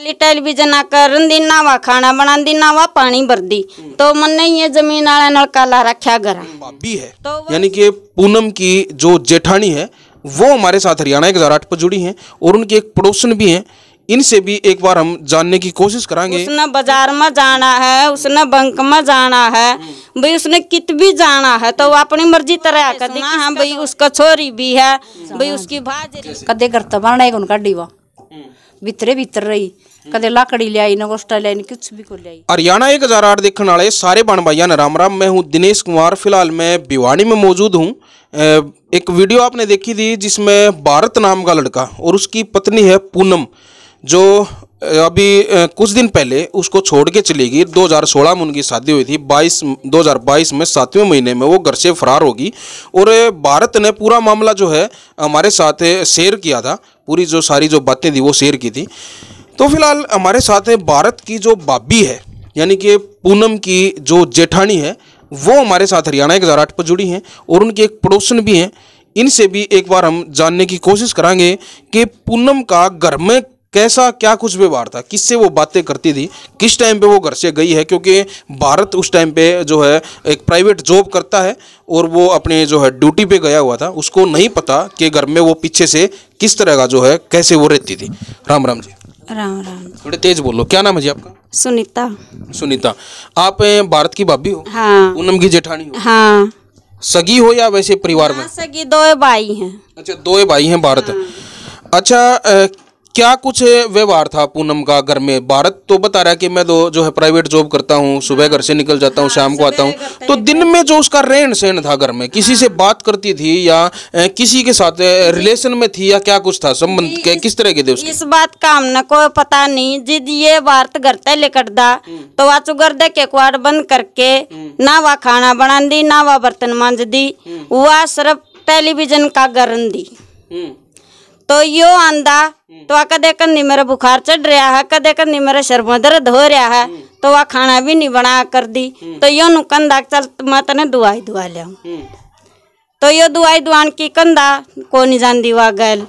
अगली टेलीविजन आकर दिना वा खाना बना दिना वा पानी भर दी तो मन ने ये जमीन वाला नल काला रखा गरा भाभी है तो यानी कि पूनम की जो जेठानी है वो हमारे साथ हरियाणा एक हजार आठ पर जुड़ी है और उनके एक पड़ोसन भी है इनसे भी एक बार हम जानने की कोशिश करेंगे उसने बाजार में जाना है उसने बैंक में जाना है भाई उसने कित भी जाना है तो वो अपनी मर्जी तरह कर देना भाई उसका छोरी भी है भाई उसकी भाजी कदे करता बना एक उनका डीवा भितरे भीतर रही ਕਦੇ लाकड़ी लिया ना ਗੋਸ਼ਟਾ लिया ਨਾ ਕੁਛ ਵੀ हरियाणा एक हजार आठ देखने वाले सारे बन भाइयों ने राम राम मैं हूँ दिनेश कुमार फिलहाल मैं भिवानी में मौजूद हूँ एक वीडियो आपने देखी थी जिसमें भारत नाम का लड़का और उसकी पत्नी है पूनम जो अभी कुछ दिन पहले उसको छोड़ के चली गई 2016 में उनकी शादी हुई थी 22 2022 में सातवें महीने में वो घर से फरार होगी और भारत ने पूरा मामला जो है हमारे साथ शेयर किया था पूरी जो सारी जो बातें थी वो शेयर की थी तो फिलहाल हमारे साथ है भारत की जो बाबी है यानी कि पूनम की जो जेठानी है वो हमारे साथ हरियाणा एक हज़ार आठ पर जुड़ी हैं और उनकी एक पड़ोसन भी हैं इनसे भी एक बार हम जानने की कोशिश करेंगे कि पूनम का घर में कैसा क्या कुछ व्यवहार था किससे वो बातें करती थी किस टाइम पे वो घर से गई है क्योंकि भारत उस टाइम पे जो है एक प्राइवेट जॉब करता है और वो अपने जो है ड्यूटी पे गया हुआ था उसको नहीं पता कि घर में वो पीछे से किस तरह का जो है कैसे वो रहती थी राम राम जी राम राम थोड़े तेज बोलो क्या नाम है जी आपका सुनीता सुनीता आप भारत की भाभी हो हाँ पूनम की जेठानी हो हाँ सगी हो या वैसे परिवार हाँ, में सगी दो भाई हैं अच्छा दो भाई हैं भारत हाँ। अच्छा क्या कुछ व्यवहार था पूनम का घर में भारत तो बता रहा है कि मैं तो जो है प्राइवेट जॉब करता हूँ सुबह घर से निकल जाता हूँ हाँ, शाम को आता हूँ तो दिन में जो उसका रहन सहन था घर में किसी से बात करती थी या किसी के साथ रिलेशन में थी या क्या कुछ था संबंध के किस तरह के थे उसके? इस बात का हमने को पता नहीं जिद ये भारत घर तले लेकर हम्म। तो वह चुगर दे के क्वार बंद करके हम्म। ना वह खाना बना दी ना वह बर्तन मांज दी हम्म। वह सिर्फ टेलीविजन का गर्न दी तो यो आंदा हम्म। तो आ कदे कन्नी मेरा बुखार चढ़ रहा है कद कन्नी मेरा सिर में दर्द हो रहा है हम्म। तो वह खाना भी नहीं बना कर दी हम्म। तो यो नु कंदा चल मैं तेने दुआई दुआ लिया तो यो दुआई दुआन की कंधा को नहीं जान दी वह गल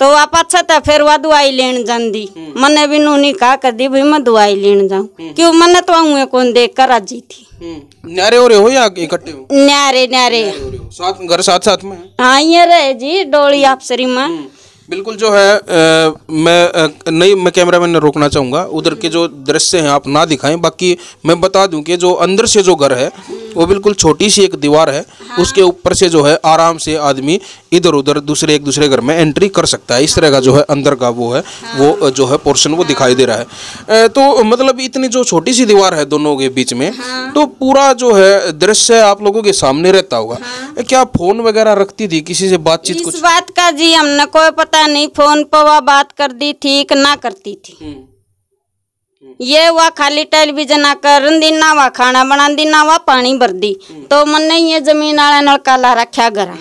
तो वापस था फिर वह दवाई लेन जान दी मैंने भी नूनी कहा कर दी भाई मैं दवाई लेन जाऊ क्यों मैंने तो आऊ को देख कर आज थी न्यारे हो रहे हो या इकट्ठे हो न्यारे न्यारे, न्यारे हो साथ घर साथ साथ में हाँ ये रहे जी डोली आपसरी में बिल्कुल जो है आ, मैं नहीं मैं कैमरा मैन रोकना चाहूँगा उधर के जो दृश्य हैं आप ना दिखाएं बाकी मैं बता दूं कि जो अंदर से जो घर है वो बिल्कुल छोटी सी एक दीवार है हाँ। उसके ऊपर से जो है आराम से आदमी इधर उधर दूसरे एक दूसरे घर में एंट्री कर सकता है इस तरह का जो है अंदर का वो है हाँ। वो जो है पोर्शन वो दिखाई दे रहा है तो मतलब इतनी जो छोटी सी दीवार है दोनों के बीच में हाँ। तो पूरा जो है दृश्य आप लोगों के सामने रहता होगा हाँ। क्या फोन वगैरह रखती थी किसी से बातचीत कुछ बात का जी हमने कोई पता नहीं फोन पर वह बात कर दी थी कि ना करती थी हम्म, हम्म। ये वह खाली टेलीविजन आकर दी ना वह खाना बना दी ना वह पानी भर दी हम्म। तो मन ये जमीन आला नलका ला रखा गरा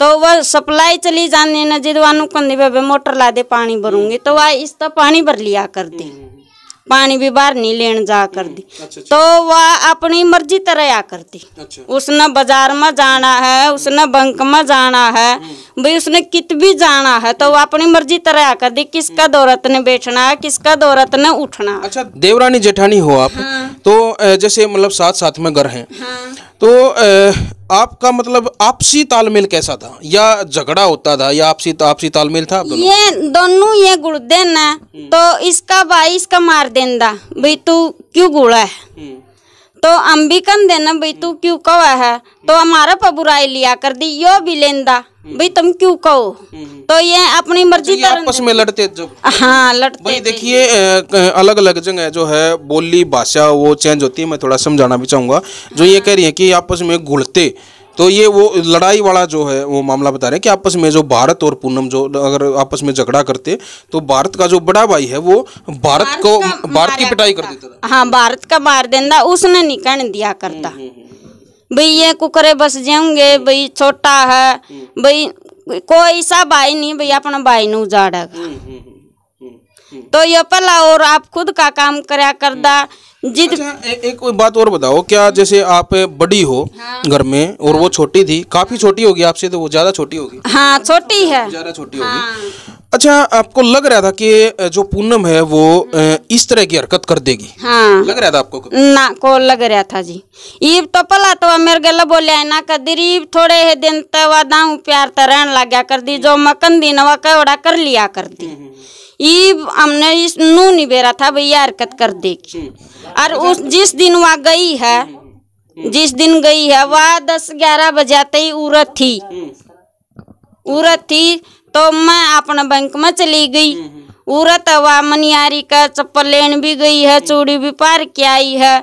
तो वह सप्लाई चली जाने ना जिद वानू कंदी बेबे मोटर ला दे पानी भरूंगी तो वह इस तो पानी भर लिया कर दी पानी भी बाहर नहीं लेन जा कर दी हम्म, अच्छा, अच्छा, तो वह अपनी मर्जी तरह कर दी अच्छा। उसने बाजार में जाना है उसने बैंक में जाना है हम्म। भाई उसने कित भी जाना है तो वह अपनी मर्जी तरह कर दी किसका हम्म। दौरत ने बैठना है किसका दौरत ने उठना अच्छा देवरानी जेठानी हो आप हाँ। तो जैसे मतलब साथ साथ में घर है हाँ। तो आपका मतलब आपसी तालमेल कैसा था या झगड़ा होता था या आपसी आपसी तालमेल था दोनों? ये दोनों ये गुड़देन है हम्म। तो इसका भाई इसका मार देंदा भाई तू क्यों गुड़ा है हम्म। तो अम्बिकन देना भाई तू क्यों कवा है तो हमारा पबुराई लिया कर दी यो भी लेंदा भाई तुम क्यों कहो हम्म। तो ये अपनी तो मर्जी तो आपस में लड़ते जो हाँ लड़ते भाई देखिए अलग अलग जगह जो है बोली भाषा वो चेंज होती है मैं थोड़ा समझाना भी चाहूंगा जो ये हाँ। कह रही है कि आपस में घुलते तो ये वो लड़ाई वाला जो है वो मामला बता रहे हैं कि आपस में जो भारत और पूनम जो अगर आपस में झगड़ा करते तो भारत का जो बड़ा भाई है वो भारत, भारत को भारत की पिटाई कर देता हाँ भारत का मार देना उसने नहीं कहने दिया करता हुँ, हुँ, हुँ. भैया कुकरे बस जाऊंगे हम्म। भाई छोटा है हम्म। भाई कोई सा भाई नहीं भाई अपना भाई ने उजाड़ा हम्म, तो ये पहला और आप खुद का काम कराया करदा जी अच्छा, ए, एक बात और बताओ क्या जैसे आप बड़ी हो हाँ। घर में और वो हाँ। छोटी थी काफी छोटी होगी आपसे तो वो ज्यादा छोटी होगी हाँ छोटी है ज्यादा छोटी होगी हाँ। अच्छा आपको लग रहा था कि जो पूनम है वो इस तरह की हरकत कर देगी हाँ लग रहा था आपको को? ना को लग रहा था जी ईब तो पला तो मेरे गल बोलिया ना कर दी थोड़े है दिन तवा दाऊ प्यार तो लग गया कर दी जो मकन दी नवा कौड़ा कर लिया कर दी हम्म, हम्म, हम्म। हमने इस नू नहीं बेरा था भैया हरकत कर देखी और उस जिस दिन वह गई है जिस दिन गई है वह दस ग्यारह बजाते ही उरत थी उरत थी तो मैं अपने बैंक में चली गई उरत हुआ मनियारी का चप्पल लेन भी गई है चूड़ी भी पार के आई है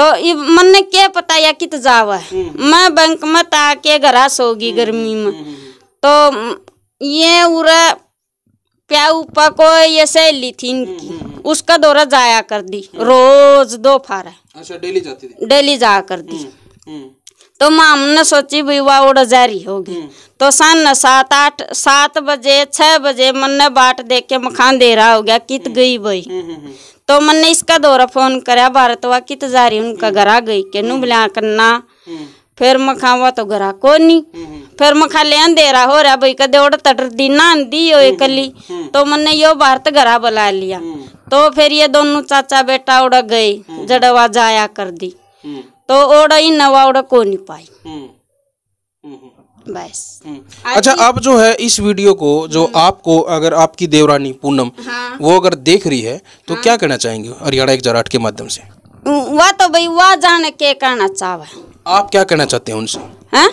तो मन ने क्या पता या कित जावा है मैं बैंक में ताके घरा सोगी गर्मी में तो ये उरा क्या ऊपर को ये सहेली थी हम्म, इनकी हम्म, हम्म। उसका दौरा जाया कर दी रोज दो फार अच्छा डेली जाती थी डेली जाया कर दी तो माम ने सोची भाई वाह उड़ जारी होगी तो सन सात आठ सात बजे छह बजे मन ने बाट देख के मखान दे रहा हो गया कित गई भाई तो मन ने इसका दौरा फोन करा भारत वा कित जारी उनका घर आ गई के नु बना करना फिर मखा वो तो घरा को नहीं फिर मखा ले अंधेरा हो रहा भाई कदे उड़ तटर दी ना दी हो कली तो मने यो भारत घरा बुला लिया तो फिर ये दोनों चाचा बेटा उड़ गए जड़वा जाया कर दी तो ओड़ा ही नवा उड़ा को नहीं पाई बस अच्छा आप जो है इस वीडियो को जो आपको अगर आपकी देवरानी पूनम हाँ। वो अगर देख रही है तो हाँ। क्या कहना चाहेंगे हरियाणा एक जराट के माध्यम से वह तो भाई वह जाने के कहना चाहवा आप क्या कहना चाहते हैं उनसे है? हाँ?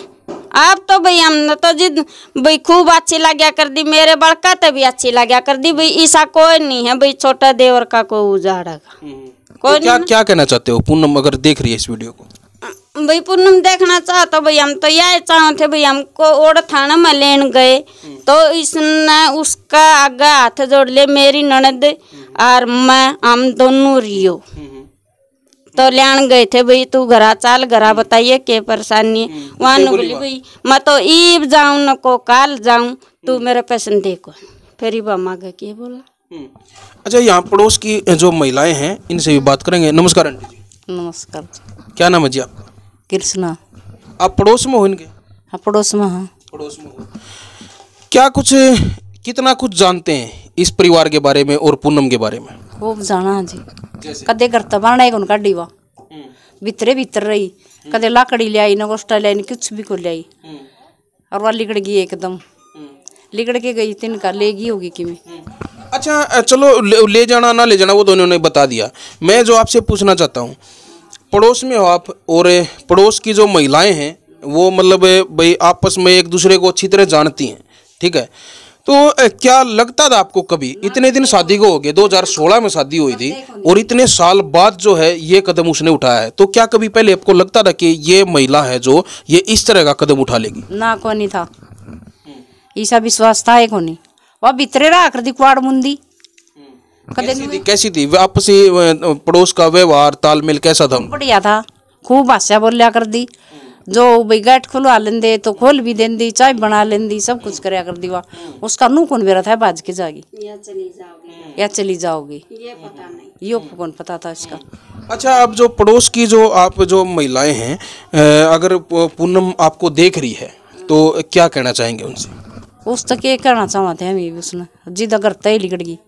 आप तो भाई हम तो जी भाई खूब अच्छी लग गया कर दी मेरे बड़का तो भी अच्छी लग गया कर दी भाई ईसा कोई नहीं है भाई छोटा देवर का कोई उजाड़ा का हम्म। कोई तो क्या नहीं? क्या कहना चाहते हो पूनम अगर देख रही है इस वीडियो को भाई पूनम देखना चाहते तो, भाई हम तो यह चाहते भाई हमको ओर थाना में लेन गए हम्म। तो इसने उसका आगे हाथ जोड़ ले मेरी ननद हम्म। और मैं हम दोनों रियो तो लिया गए थे भाई तू घरा चाल घरा हम्म। बताइए के परेशानी है वहां बोली भाई मैं तो ईब जाऊं न को काल जाऊं तू हम्म। मेरा पैसन देखो फिर बामा गए के बोला हम्म। अच्छा यहाँ पड़ोस की जो महिलाएं हैं इनसे भी बात करेंगे नमस्कार आंटी जी नमस्कार क्या नाम है जी आपका कृष्णा आप पड़ोस में हो इनके हाँ पड़ोस में हाँ पड़ोस में क्या कुछ कितना कुछ जानते हैं इस परिवार के बारे में और पूनम के बारे में वो जाना गर्त बना है उनका डीवा भीतर रही कद लाकड़ी लिया ना गोष्ठा लियाई कुछ भी को लिया और वह लिगड़ गई एकदम लिगड़ के गई तीन का ले गई होगी कि अच्छा चलो ले जाना ना ले जाना वो दोनों ने बता दिया मैं जो आपसे पूछना चाहता हूँ पड़ोस में हो आप और पड़ोस की जो महिलाएं हैं वो मतलब भाई आपस में एक दूसरे को अच्छी तरह जानती हैं ठीक है तो क्या लगता था आपको कभी हाँ, इतने दिन शादी को हो गए 2016 में शादी हुई थी और इतने साल बाद जो है ये कदम उसने उठाया है तो क्या कभी पहले आपको लगता था कि ये महिला है जो ये इस तरह का कदम उठा लेगी ना को नहीं था ईसा विश्वास था एक होनी वह भीतरे रहा कर दी कुआड़ मुंदी हम्म। कैसी थी कैसी थी आपसी पड़ोस का व्यवहार तालमेल कैसा था बढ़िया था खूब हास्या बोलिया कर दी जो भाई गेट खुलवा लेंदे तो खोल भी दें दी चाय बना लें दी सब कुछ कराया कर दीवा उसका नू कौन बेरा था बाज के जागी या चली जाओगी या ये पता नहीं कौन पता था इसका अच्छा आप जो पड़ोस की जो आप जो महिलाएं हैं अगर पूनम आपको देख रही है तो क्या कहना चाहेंगे उनसे उस तक ये कहना चाहते हैं हम उसने जिद अगर तय लिगड़ गई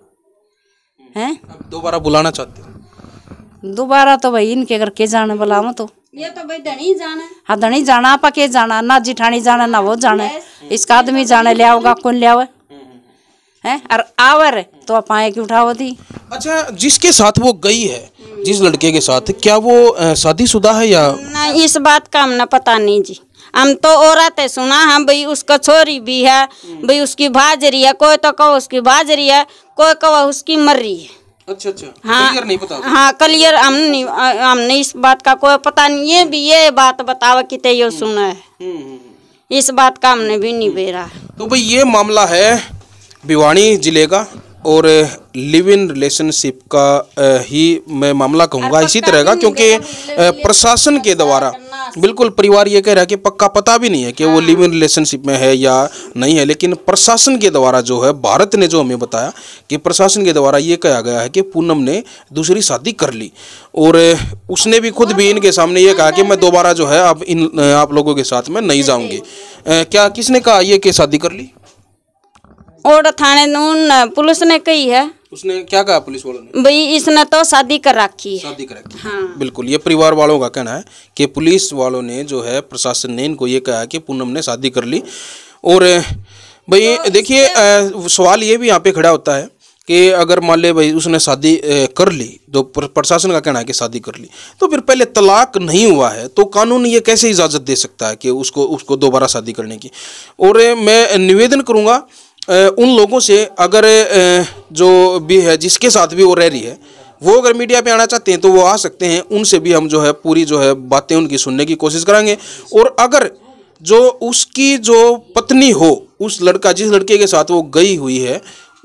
है दोबारा बुलाना चाहते दोबारा तो भाई इनके अगर के जाने बुलाओ तो तो धनी जाना हाँ धनी जाना आप के जाना ना जिठानी जाना ना वो जाना इसका आदमी जाने लिया होगा कौन लिया हुआ है और आवर तो आप आए की उठाओ थी अच्छा जिसके साथ वो गई है जिस लड़के के साथ क्या वो शादी शुदा है या ना इस बात का हमने पता नहीं जी हम तो औरत है सुना हम हाँ, भाई उसका छोरी भी है भाई उसकी भाजरी है कोई तो कहो उसकी भाजरी है कोई कहो उसकी मर्री है अच्छा अच्छा हाँ क्लियर नहीं पता हाँ क्लियर हम हमने इस बात का कोई पता नहीं ये भी ये बात बतावा कि यो हम्म। सुना है हम्म, हम्म, इस बात का हमने भी नहीं बेरा तो भाई ये मामला है भिवानी जिले का और लिव इन रिलेशनशिप का ही मैं मामला कहूँगा इसी तरह का क्योंकि प्रशासन के द्वारा बिल्कुल परिवार ये कह रहा है कि पक्का पता भी नहीं है कि वो लिव इन रिलेशनशिप में है या नहीं है लेकिन प्रशासन के द्वारा जो है भारत ने जो हमें बताया कि प्रशासन के द्वारा ये कहा गया है कि पूनम ने दूसरी शादी कर ली और उसने भी खुद भी हाँ, इनके सामने ये हाँ, कहा कि हाँ, मैं दोबारा जो है अब इन आप लोगों के साथ में नहीं जाऊँगी क्या किसने कहा ये कि शादी कर ली और थाने नून पुलिस ने कही है उसने क्या कहा पुलिस वालों ने भाई इसने तो शादी कर रखी है शादी कर रखी हाँ। बिल्कुल ये परिवार वालों का कहना है कि पुलिस वालों ने जो है प्रशासन ने इनको ये कहा कि पूनम ने शादी कर ली और भाई तो देखिए सवाल ये भी यहाँ पे खड़ा होता है कि अगर मान ले भाई उसने शादी कर ली तो प्रशासन का कहना है कि शादी कर ली तो फिर पहले तलाक नहीं हुआ है तो कानून ये कैसे इजाज़त दे सकता है कि उसको उसको दोबारा शादी करने की और मैं निवेदन करूँगा उन लोगों से अगर जो भी है जिसके साथ भी वो रह रही है वो अगर मीडिया पे आना चाहते हैं तो वो आ सकते हैं उनसे भी हम जो है पूरी जो है बातें उनकी सुनने की कोशिश करेंगे और अगर जो उसकी जो पत्नी हो उस लड़का जिस लड़के के साथ वो गई हुई है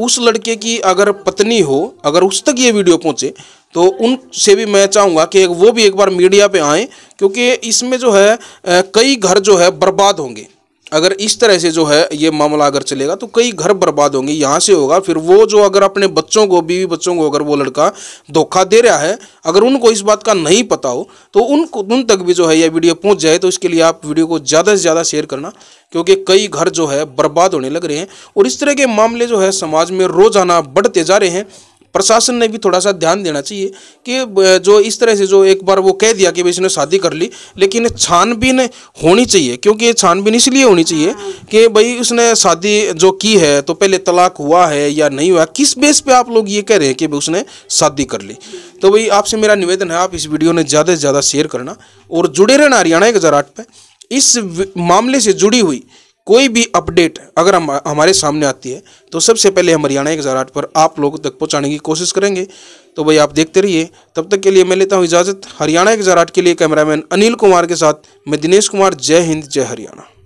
उस लड़के की अगर पत्नी हो अगर उस तक ये वीडियो पहुँचे तो उनसे भी मैं चाहूँगा कि वो भी एक बार मीडिया पर आएँ क्योंकि इसमें जो है कई घर जो है बर्बाद होंगे अगर इस तरह से जो है ये मामला अगर चलेगा तो कई घर बर्बाद होंगे यहाँ से होगा फिर वो जो अगर अपने बच्चों को बीवी बच्चों को अगर वो लड़का धोखा दे रहा है अगर उनको इस बात का नहीं पता हो तो उन उन तक भी जो है यह वीडियो पहुँच जाए तो इसके लिए आप वीडियो को ज़्यादा से ज़्यादा शेयर करना क्योंकि कई घर जो है बर्बाद होने लग रहे हैं और इस तरह के मामले जो है समाज में रोज़ाना बढ़ते जा रहे हैं प्रशासन ने भी थोड़ा सा ध्यान देना चाहिए कि जो इस तरह से जो एक बार वो कह दिया कि भाई इसने शादी कर ली लेकिन छानबीन होनी चाहिए क्योंकि ये छानबीन इसलिए होनी चाहिए कि भाई उसने शादी जो की है तो पहले तलाक हुआ है या नहीं हुआ किस बेस पे आप लोग ये कह रहे हैं कि भाई उसने शादी कर ली तो भाई आपसे मेरा निवेदन है आप इस वीडियो ने ज़्यादा से ज़्यादा शेयर करना और जुड़े रहना हरियाणा एक हज़ार आठ पे इस मामले से जुड़ी हुई कोई भी अपडेट अगर हम हमारे सामने आती है तो सबसे पहले हम हरियाणा एक हज़ार आठ पर आप लोगों तक पहुंचाने की कोशिश करेंगे तो भाई आप देखते रहिए तब तक के लिए मैं लेता हूं इजाज़त हरियाणा एक हज़ार आठ के लिए कैमरामैन अनिल कुमार के साथ मैं दिनेश कुमार जय हिंद जय हरियाणा